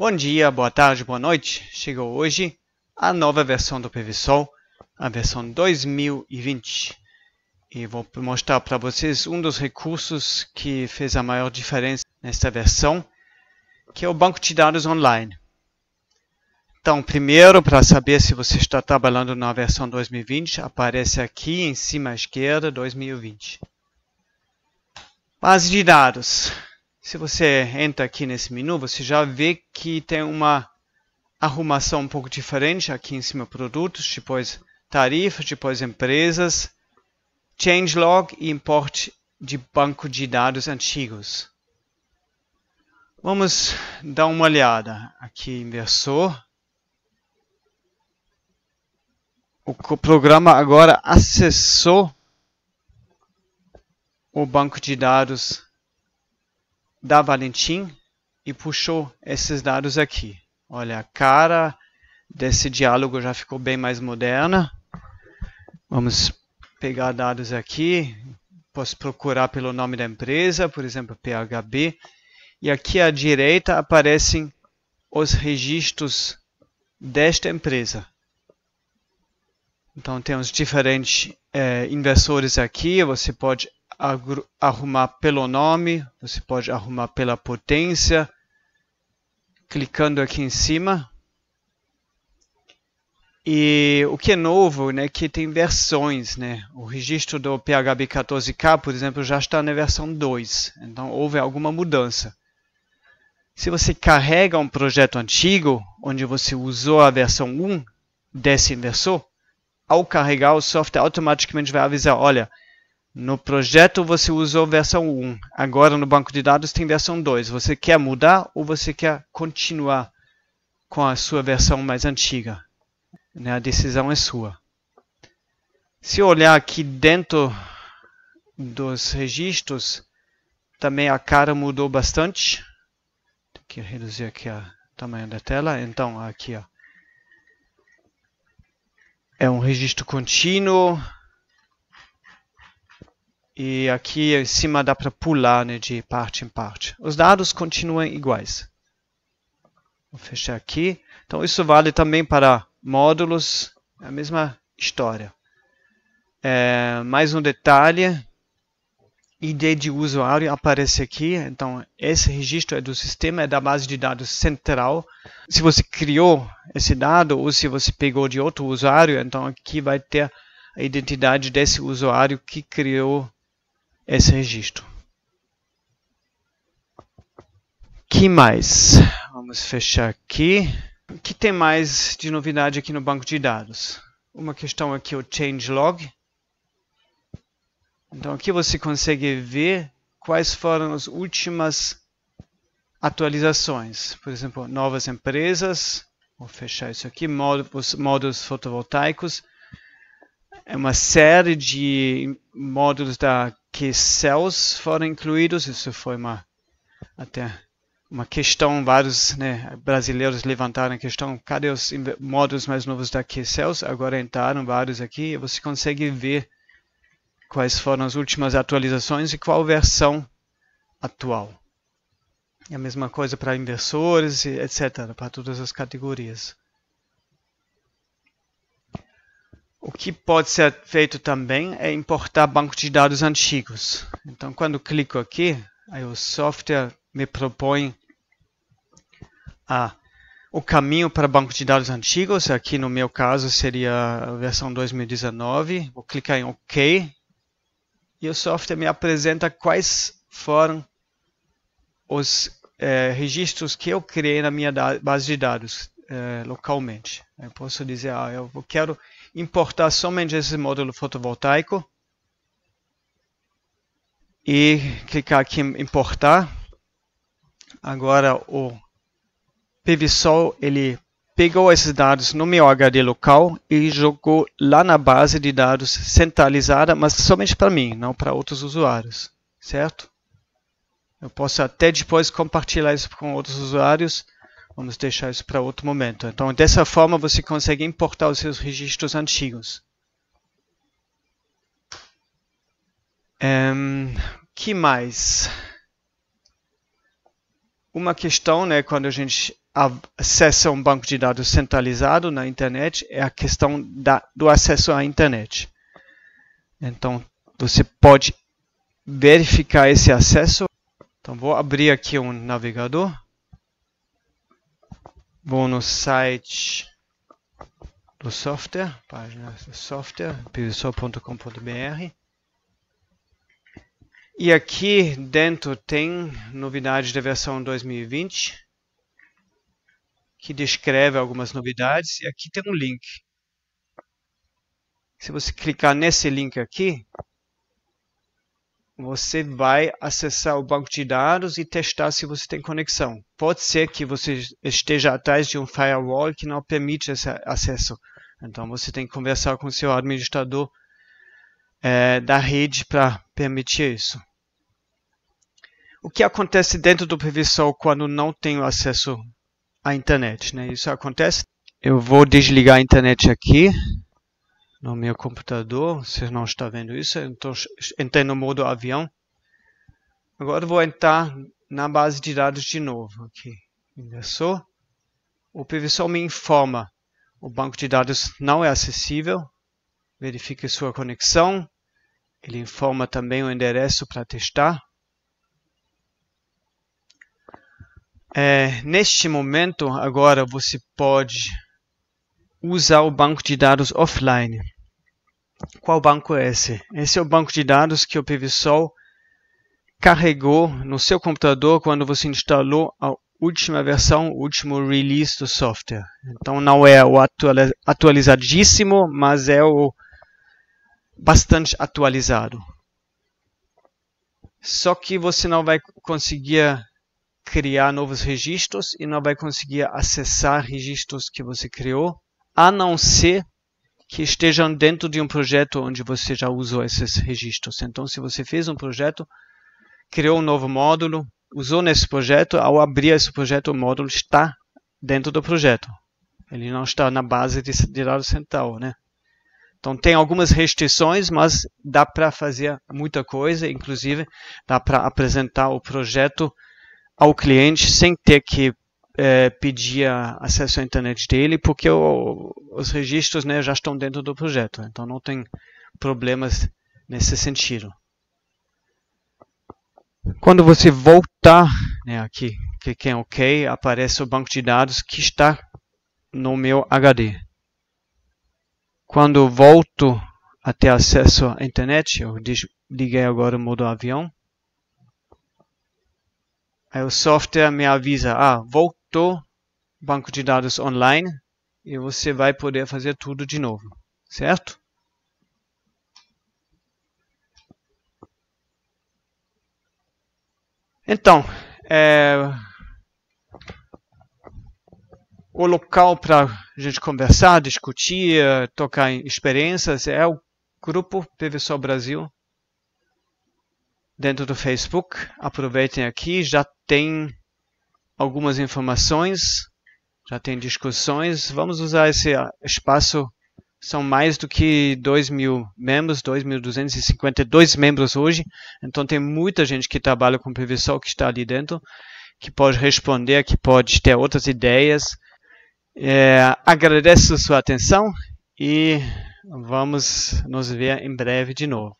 Bom dia, boa tarde, boa noite. Chegou hoje a nova versão do PVSol, a versão 2020. E vou mostrar para vocês um dos recursos que fez a maior diferença nesta versão, que é o banco de dados online. Então, primeiro, para saber se você está trabalhando na versão 2020, aparece aqui em cima à esquerda 2020. Base de dados. Se você entra aqui nesse menu, você já vê que tem uma arrumação um pouco diferente. Aqui em cima, produtos, depois tarifas, depois empresas, changelog e import de banco de dados antigos. Vamos dar uma olhada aqui em O programa agora acessou o banco de dados da Valentim e puxou esses dados aqui. Olha, a cara desse diálogo já ficou bem mais moderna. Vamos pegar dados aqui. Posso procurar pelo nome da empresa, por exemplo, PHB. E aqui à direita aparecem os registros desta empresa. Então, temos diferentes é, inversores aqui. Você pode arrumar pelo nome, você pode arrumar pela potência, clicando aqui em cima. E o que é novo, né, que tem versões, né? O registro do PHB 14K, por exemplo, já está na versão 2. Então houve alguma mudança. Se você carrega um projeto antigo, onde você usou a versão 1 desse inversor, ao carregar o software automaticamente vai avisar, olha, no projeto você usou versão 1, agora no banco de dados tem versão 2. Você quer mudar ou você quer continuar com a sua versão mais antiga? Né? A decisão é sua. Se olhar aqui dentro dos registros, também a cara mudou bastante. Tem que reduzir aqui o tamanho da tela. Então, aqui ó. é um registro contínuo e aqui em cima dá para pular né, de parte em parte. Os dados continuam iguais. Vou fechar aqui. Então isso vale também para módulos, é a mesma história. É, mais um detalhe, ID de usuário aparece aqui, então esse registro é do sistema, é da base de dados central. Se você criou esse dado ou se você pegou de outro usuário, então aqui vai ter a identidade desse usuário que criou esse é registro. que mais? Vamos fechar aqui. O que tem mais de novidade aqui no banco de dados? Uma questão aqui, o changelog. Então aqui você consegue ver quais foram as últimas atualizações. Por exemplo, novas empresas. Vou fechar isso aqui, módulos, módulos fotovoltaicos. É uma série de módulos da que céus foram incluídos, isso foi uma até uma questão, vários né, brasileiros levantaram a questão, cadê os módulos mais novos da Qcells? Agora entraram vários aqui, você consegue ver quais foram as últimas atualizações e qual versão atual. É a mesma coisa para inversores, etc., para todas as categorias. O que pode ser feito também é importar banco de dados antigos. Então, quando clico aqui, aí o software me propõe a, o caminho para banco de dados antigos. Aqui, no meu caso, seria a versão 2019. Vou clicar em OK. E o software me apresenta quais foram os é, registros que eu criei na minha base de dados é, localmente. Eu posso dizer, ah, eu quero importar somente esse módulo fotovoltaico e clicar aqui em importar. Agora o PVSol ele pegou esses dados no meu HD local e jogou lá na base de dados centralizada, mas somente para mim, não para outros usuários, certo? Eu posso até depois compartilhar isso com outros usuários, Vamos deixar isso para outro momento. Então, dessa forma, você consegue importar os seus registros antigos. Um, que mais? Uma questão, né, quando a gente acessa um banco de dados centralizado na internet, é a questão da, do acesso à internet. Então, você pode verificar esse acesso. Então, vou abrir aqui um navegador vão no site do software, página do software, pvsol.com.br. E aqui dentro tem novidades da versão 2020, que descreve algumas novidades, e aqui tem um link. Se você clicar nesse link aqui, você vai acessar o banco de dados e testar se você tem conexão. Pode ser que você esteja atrás de um firewall que não permite esse acesso. Então você tem que conversar com seu administrador é, da rede para permitir isso. O que acontece dentro do previsor quando não tenho acesso à internet? Né? Isso acontece. Eu vou desligar a internet aqui no meu computador. Se não está vendo isso, então entrei no modo avião. Agora vou entrar na base de dados de novo. Aqui. Ingressou. O PVSOL me informa. O banco de dados não é acessível. Verifique sua conexão. Ele informa também o endereço para testar. É, neste momento, agora você pode usar o banco de dados offline. Qual banco é esse? Esse é o banco de dados que o PVSol carregou no seu computador quando você instalou a última versão, o último release do software. Então não é o atualizadíssimo, mas é o bastante atualizado. Só que você não vai conseguir criar novos registros e não vai conseguir acessar registros que você criou a não ser que estejam dentro de um projeto onde você já usou esses registros. Então, se você fez um projeto, criou um novo módulo, usou nesse projeto, ao abrir esse projeto, o módulo está dentro do projeto. Ele não está na base de, de dados central, né? Então tem algumas restrições, mas dá para fazer muita coisa, inclusive dá para apresentar o projeto ao cliente sem ter que é, pedia acesso à internet dele, porque o, os registros né, já estão dentro do projeto, então não tem problemas nesse sentido. Quando você voltar né, aqui, clique em OK, aparece o banco de dados que está no meu HD. Quando volto a ter acesso à internet, eu liguei agora o modo avião, aí o software me avisa, ah, voltou conectou banco de dados online e você vai poder fazer tudo de novo, certo? Então, é, o local para a gente conversar, discutir, tocar em experiências é o grupo PVSOL Brasil dentro do Facebook. Aproveitem aqui, já tem algumas informações, já tem discussões. Vamos usar esse ah, espaço. São mais do que 2 mil membros, 2.252 membros hoje. Então tem muita gente que trabalha com PVSOL que está ali dentro, que pode responder, que pode ter outras ideias. É, agradeço a sua atenção e vamos nos ver em breve de novo.